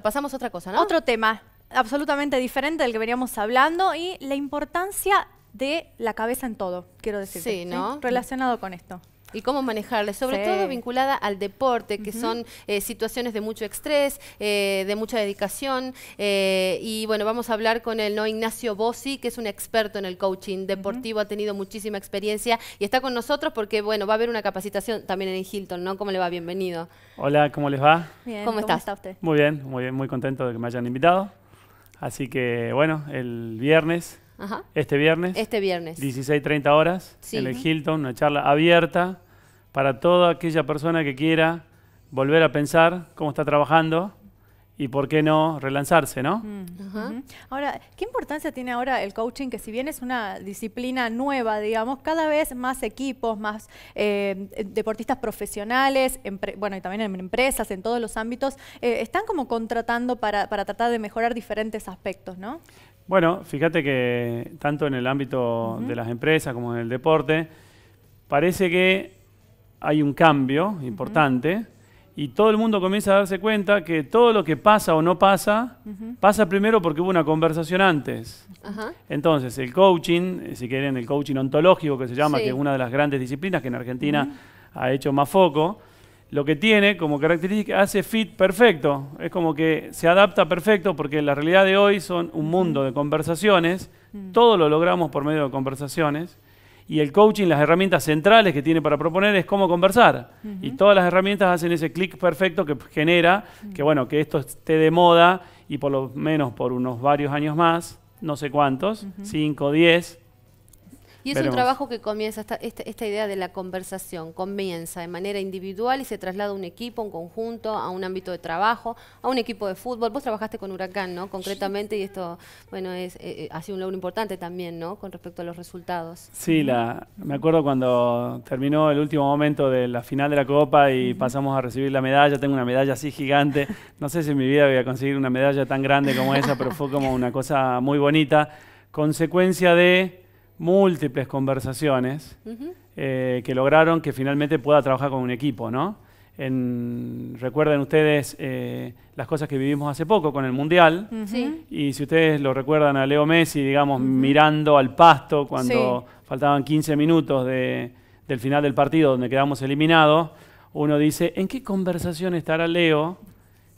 Pasamos a otra cosa, ¿no? Otro tema absolutamente diferente del que veníamos hablando y la importancia de la cabeza en todo, quiero decir. Sí, ¿no? Relacionado con esto y cómo manejarla, sobre todo vinculada al deporte, que son eh, situaciones de mucho estrés, eh, de mucha dedicación. Eh, y bueno, vamos a hablar con el ¿no? Ignacio Bossi, que es un experto en el coaching deportivo, ha tenido muchísima experiencia y está con nosotros porque, bueno, va a haber una capacitación también en Hilton, ¿no? ¿Cómo le va? Bienvenido. Hola, ¿cómo les va? Bien, ¿Cómo, estás? está usted? Muy bien, muy bien, muy contento de que me hayan invitado. Así que, bueno, el viernes este viernes. Este viernes. 16.30 horas en el Hilton, una charla abierta para toda aquella persona que quiera volver a pensar cómo está trabajando y por qué no relanzarse, ¿no? Mm, ahora, ¿qué importancia tiene ahora el coaching? Que si bien es una disciplina nueva, digamos, cada vez más equipos, más eh, deportistas profesionales, bueno, y también en empresas, en todos los ámbitos, eh, están como contratando para, para, tratar de mejorar diferentes aspectos, ¿no? Bueno, fíjate que tanto en el ámbito de las empresas como en el deporte, parece que hay un cambio importante y todo el mundo comienza a darse cuenta que todo lo que pasa o no pasa, pasa primero porque hubo una conversación antes. Entonces, el coaching, eh, si quieren, el coaching ontológico que se llama, que es una de las grandes disciplinas que en Argentina ha hecho más foco, lo que tiene como característica, hace fit perfecto. Es como que se adapta perfecto porque la realidad de hoy son un mundo de conversaciones. Mm. Todo lo logramos por medio de conversaciones. Y el coaching, las herramientas centrales que tiene para proponer es cómo conversar. Y todas las herramientas hacen ese clic perfecto que genera mm. que, bueno, que esto esté de moda y por lo menos por unos varios años más, no sé cuántos, 5, 10, y es un trabajo que comienza, esta, idea de la conversación comienza de manera individual y se traslada a un equipo, un conjunto, a un ámbito de trabajo, a un equipo de fútbol. Vos trabajaste con Huracán, ¿no? Concretamente, y esto, bueno, es, eh, eh, ha sido un logro importante también, ¿no? Con respecto a los resultados. Sí, la, me acuerdo cuando terminó el último momento de la final de la Copa y pasamos a recibir la medalla. Tengo una medalla así gigante. No sé si en mi vida voy a conseguir una medalla tan grande como esa, pero fue como una cosa muy bonita. Consecuencia de múltiples conversaciones eh, que lograron que finalmente pueda trabajar con un equipo, ¿no? recuerden ustedes eh, las cosas que vivimos hace poco con el Mundial. Y si ustedes lo recuerdan a Leo Messi, digamos, mirando al pasto cuando faltaban 15 minutos del final del partido donde quedamos eliminados, uno dice, ¿en qué conversación estará Leo?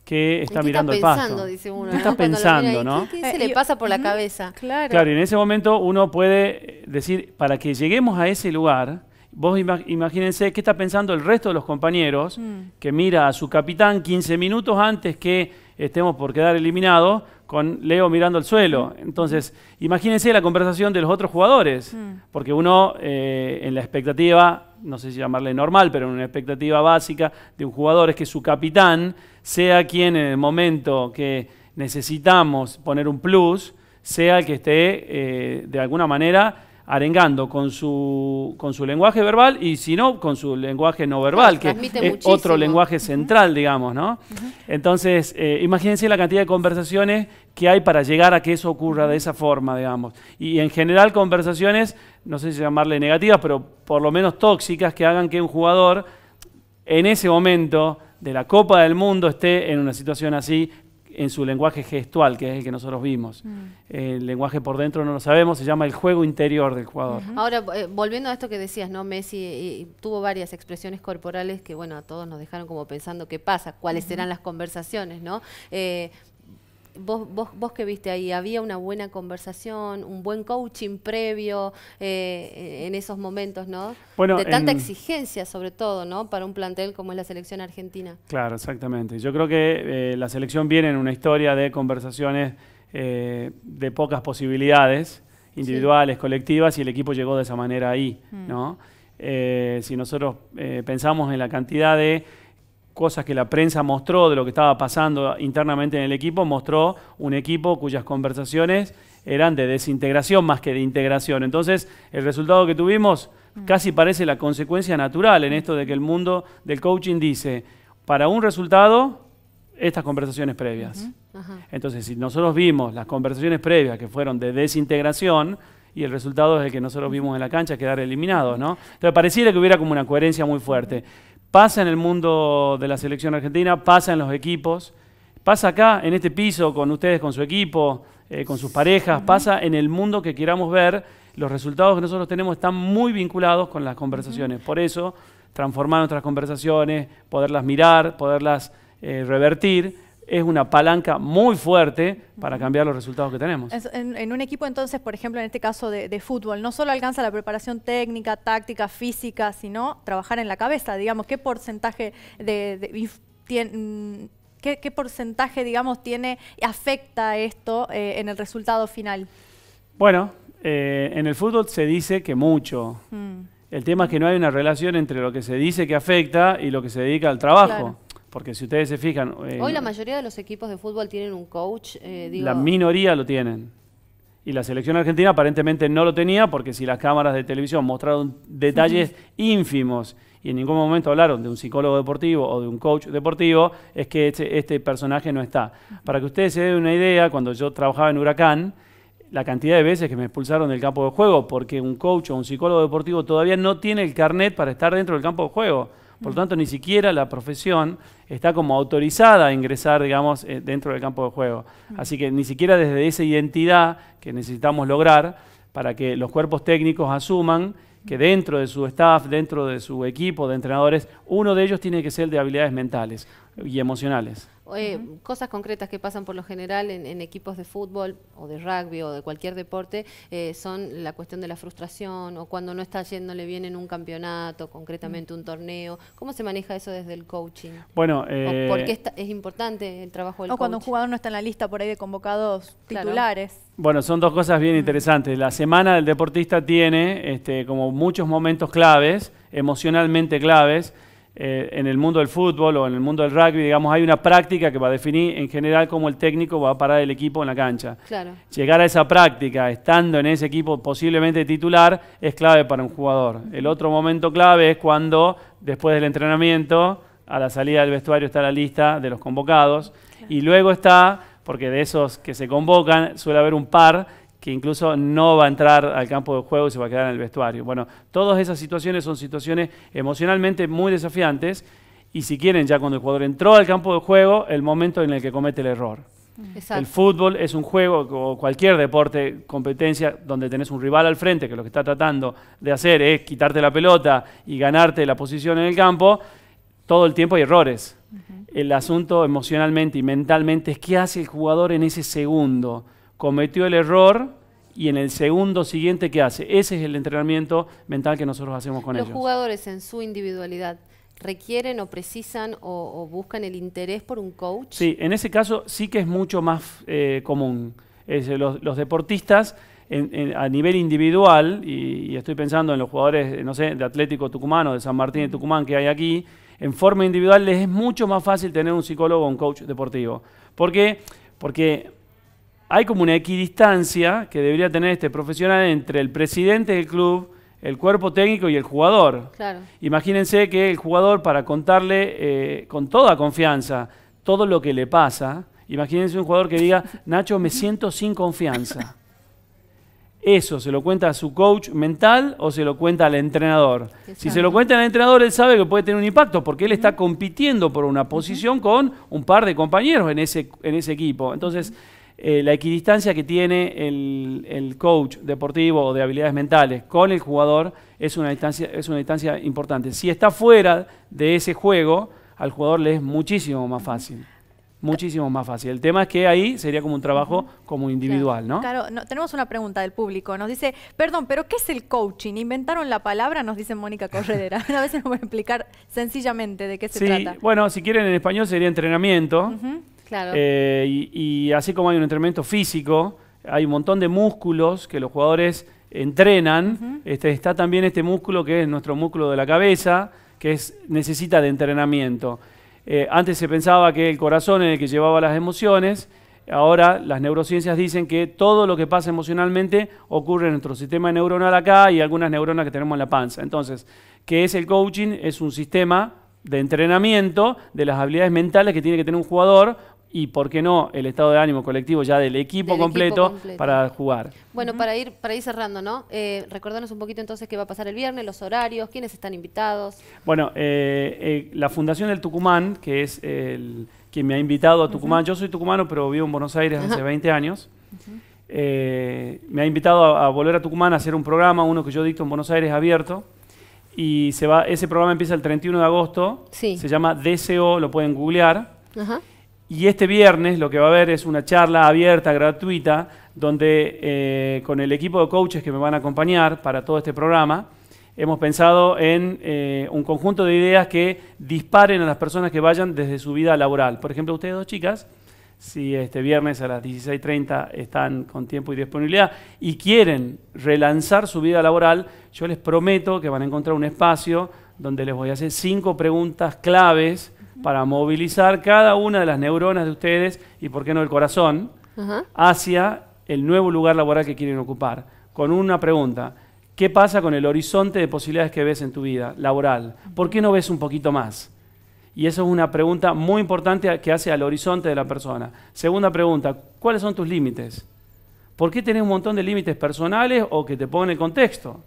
que está ¿Qué mirando pensando, ¿Qué está pensando, ¿no? ¿Qué, eh, se le pasa por la cabeza? Claro. claro, y en ese momento uno puede eh, decir, para que lleguemos a ese lugar, vos imagínense qué está pensando el resto de los compañeros mm. que mira a su capitán 15 minutos antes que estemos por quedar eliminados con Leo mirando al suelo. Mm. Entonces, imagínense la conversación de los otros jugadores, mm. porque uno eh, en la expectativa no sé si llamarle normal, pero una expectativa básica de un jugador es que su capitán sea quien en el momento que necesitamos poner un plus, sea el que esté eh, de alguna manera arengando con su, con su lenguaje verbal y si no, con su lenguaje no verbal, que es otro lenguaje central, digamos, ¿no? Entonces, eh, imagínense la cantidad de conversaciones que hay para llegar a que eso ocurra de esa forma, digamos. Y en general conversaciones, no sé si llamarle negativas, pero por lo menos tóxicas, que hagan que un jugador en ese momento de la Copa del Mundo esté en una situación así en su lenguaje gestual, que es el que nosotros vimos. Mm. El lenguaje por dentro no lo sabemos, se llama el juego interior del jugador. Ahora, eh, volviendo a esto que decías, ¿no? Messi tuvo varias expresiones corporales que, bueno, a todos nos dejaron como pensando qué pasa, cuáles serán las conversaciones, ¿no? Eh, vos, vos, vos que viste ahí, había una buena conversación, un buen coaching previo eh, en esos momentos, ¿no? de tanta exigencia sobre todo, ¿no? Para un plantel como es la selección argentina. Claro, exactamente. Yo creo que eh, la selección viene en una historia de conversaciones eh, de pocas posibilidades individuales, colectivas, y el equipo llegó de esa manera ahí, mm. ¿no? si nosotros pensamos en la cantidad de cosas que la prensa mostró de lo que estaba pasando internamente en el equipo, mostró un equipo cuyas conversaciones eran de desintegración más que de integración. Entonces, el resultado que tuvimos casi parece la consecuencia natural en esto de que el mundo del coaching dice, para un resultado, estas conversaciones previas. Entonces, si nosotros vimos las conversaciones previas que fueron de desintegración, y el resultado es el que nosotros vimos en la cancha, quedar eliminados, ¿no? Entonces pareciera que hubiera como una coherencia muy fuerte. Pasa en el mundo de la selección argentina, pasa en los equipos, pasa acá, en este piso, con ustedes, con su equipo, eh, con sus parejas, pasa en el mundo que queramos ver. Los resultados que nosotros tenemos están muy vinculados con las conversaciones. Por eso, transformar nuestras conversaciones, poderlas mirar, poderlas eh, revertir es una palanca muy fuerte para cambiar los resultados que tenemos. En, un equipo entonces, por ejemplo, en este caso de, fútbol, no solo alcanza la preparación técnica, táctica, física, sino trabajar en la cabeza, digamos, ¿qué porcentaje de, mm, qué, porcentaje, digamos, tiene, afecta esto eh, en el resultado final? Bueno, eh, en el fútbol se dice que mucho. Mm. El tema es que no hay una relación entre lo que se dice que afecta y lo que se dedica al trabajo. Porque si ustedes se fijan... Eh, Hoy la mayoría de los equipos de fútbol tienen un coach. Eh, digo... La minoría lo tienen. Y la selección argentina aparentemente no lo tenía porque si las cámaras de televisión mostraron detalles ínfimos y en ningún momento hablaron de un psicólogo deportivo o de un coach deportivo, es que este, este personaje no está. Para que ustedes se den una idea, cuando yo trabajaba en Huracán, la cantidad de veces que me expulsaron del campo de juego porque un coach o un psicólogo deportivo todavía no tiene el carnet para estar dentro del campo de juego. Por lo tanto, ni siquiera la profesión está como autorizada a ingresar, digamos, eh, dentro del campo de juego. Así que ni siquiera desde esa identidad que necesitamos lograr para que los cuerpos técnicos asuman que dentro de su staff, dentro de su equipo de entrenadores, uno de ellos tiene que ser de habilidades mentales y emocionales. Eh, cosas concretas que pasan por lo general en, equipos de fútbol o de rugby o de cualquier deporte eh, son la cuestión de la frustración o cuando no está yéndole bien en un campeonato, concretamente un torneo. ¿Cómo se maneja eso desde el coaching? Bueno, eh, ¿por qué es importante el trabajo del O cuando un jugador no está en la lista por ahí de convocados titulares. Bueno, son dos cosas bien interesantes. La semana del deportista tiene este, como muchos momentos claves, emocionalmente claves eh, en el mundo del fútbol o en el mundo del rugby, digamos, hay una práctica que va a definir en general cómo el técnico va a parar el equipo en la cancha. Llegar a esa práctica, estando en ese equipo posiblemente titular, es clave para un jugador. El otro momento clave es cuando, después del entrenamiento, a la salida del vestuario está la lista de los convocados y luego está, porque de esos que se convocan suele haber un par que incluso no va a entrar al campo de juego y se va a quedar en el vestuario. Bueno, todas esas situaciones son situaciones emocionalmente muy desafiantes y si quieren, ya cuando el jugador entró al campo de juego, el momento en el que comete el error. El fútbol es un juego o cualquier deporte, competencia, donde tenés un rival al frente que lo que está tratando de hacer es quitarte la pelota y ganarte la posición en el campo, todo el tiempo hay errores. El asunto emocionalmente y mentalmente es qué hace el jugador en ese segundo cometió el error y en el segundo siguiente, ¿qué hace? Ese es el entrenamiento mental que nosotros hacemos con Los ellos. Los jugadores en su individualidad requieren o precisan o, buscan el interés por un coach? Sí, en ese caso sí que es mucho más eh, común. Eh, los, deportistas a nivel individual, y, estoy pensando en los jugadores, eh, no sé, de Atlético Tucumano, de San Martín de Tucumán que hay aquí, en forma individual les es mucho más fácil tener un psicólogo o un coach deportivo. ¿Por qué? Porque hay como una equidistancia que debería tener este profesional entre el presidente del club, el cuerpo técnico y el jugador. Imagínense que el jugador, para contarle eh, con toda confianza todo lo que le pasa, imagínense un jugador que diga, Nacho, me siento sin confianza. Eso se lo cuenta a su coach mental o se lo cuenta al entrenador. Si se lo cuenta al entrenador, él sabe que puede tener un impacto porque él está compitiendo por una posición con un par de compañeros en ese, en ese equipo. Entonces, eh, la equidistancia que tiene el, coach deportivo o de habilidades mentales con el jugador es una, distancia, es una distancia importante. Si está fuera de ese juego, al jugador le es muchísimo más fácil. Muchísimo más fácil. El tema es que ahí sería como un trabajo como individual, ¿no? Claro, tenemos una pregunta del público. Nos dice, perdón, pero ¿qué es el coaching? ¿Inventaron la palabra? Nos dice Mónica Corredera. a veces nos voy a explicar sencillamente de qué se sí, trata. Bueno, si quieren en español sería entrenamiento. Eh, y, así como hay un entrenamiento físico, hay un montón de músculos que los jugadores entrenan. Este, está también este músculo que es nuestro músculo de la cabeza, que es, necesita de entrenamiento. Eh, antes se pensaba que el corazón es el que llevaba las emociones. Ahora las neurociencias dicen que todo lo que pasa emocionalmente ocurre en nuestro sistema neuronal acá y algunas neuronas que tenemos en la panza. Entonces, ¿qué es el coaching? Es un sistema de entrenamiento de las habilidades mentales que tiene que tener un jugador y, ¿por qué no?, el estado de ánimo colectivo ya del equipo, completo, para jugar. Bueno, para, ir, para ir cerrando, ¿no? Eh, recordarnos un poquito entonces qué va a pasar el viernes, los horarios, quiénes están invitados. Bueno, eh, eh, la Fundación del Tucumán, que es el, quien me ha invitado a Tucumán, yo soy tucumano, pero vivo en Buenos Aires hace 20 años. Eh, me ha invitado a, volver a Tucumán a hacer un programa, uno que yo dicto en Buenos Aires abierto. Y se va, ese programa empieza el 31 de agosto. Se llama DCO, lo pueden googlear. Ajá. Y este viernes lo que va a haber es una charla abierta, gratuita, donde eh, con el equipo de coaches que me van a acompañar para todo este programa, hemos pensado en eh, un conjunto de ideas que disparen a las personas que vayan desde su vida laboral. Por ejemplo, ustedes dos chicas, si este viernes a las 16.30 están con tiempo y disponibilidad y quieren relanzar su vida laboral, yo les prometo que van a encontrar un espacio donde les voy a hacer cinco preguntas claves para movilizar cada una de las neuronas de ustedes y, por qué no, el corazón, hacia el nuevo lugar laboral que quieren ocupar. Con una pregunta, ¿qué pasa con el horizonte de posibilidades que ves en tu vida laboral? ¿Por qué no ves un poquito más? Y esa es una pregunta muy importante que hace al horizonte de la persona. Segunda pregunta, ¿cuáles son tus límites? ¿Por qué tenés un montón de límites personales o que te ponen el contexto?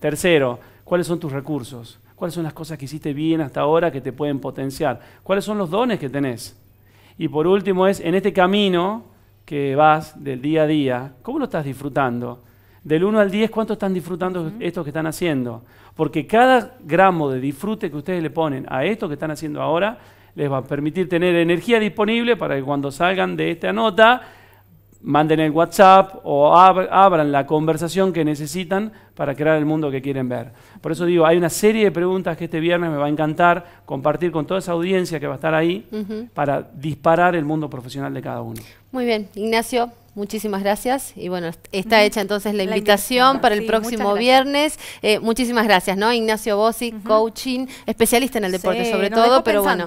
Tercero, ¿Cuáles son tus recursos? ¿Cuáles son las cosas que hiciste bien hasta ahora que te pueden potenciar? ¿Cuáles son los dones que tenés? Y por último es, en este camino que vas del día a día, ¿cómo lo estás disfrutando? Del 1 al 10, ¿cuánto están disfrutando estos que están haciendo? Porque cada gramo de disfrute que ustedes le ponen a esto que están haciendo ahora, les va a permitir tener energía disponible para que cuando salgan de esta nota, manden el WhatsApp o abran la conversación que necesitan para crear el mundo que quieren ver. Por eso digo, hay una serie de preguntas que este viernes me va a encantar compartir con toda esa audiencia que va a estar ahí para disparar el mundo profesional de cada uno. Muy bien, Ignacio, muchísimas gracias. Y bueno, está hecha entonces la, invitación para el próximo viernes. Eh, muchísimas gracias, ¿no? Ignacio Bossi, coaching, especialista en el deporte sobre todo, pero bueno,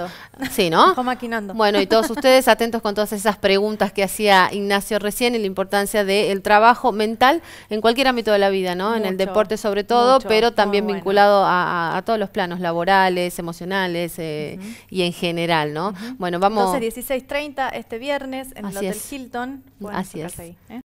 sí, ¿no? maquinando. Bueno, y todos ustedes atentos con todas esas preguntas que hacía Ignacio recién y la importancia del trabajo mental en cualquier ámbito de la vida, ¿no? deporte sobre todo, pero también vinculado a, todos los planos laborales, emocionales eh, y en general, ¿no? Bueno, vamos. Entonces, 16.30 este viernes en el Hotel Hilton. Así es. ¿eh?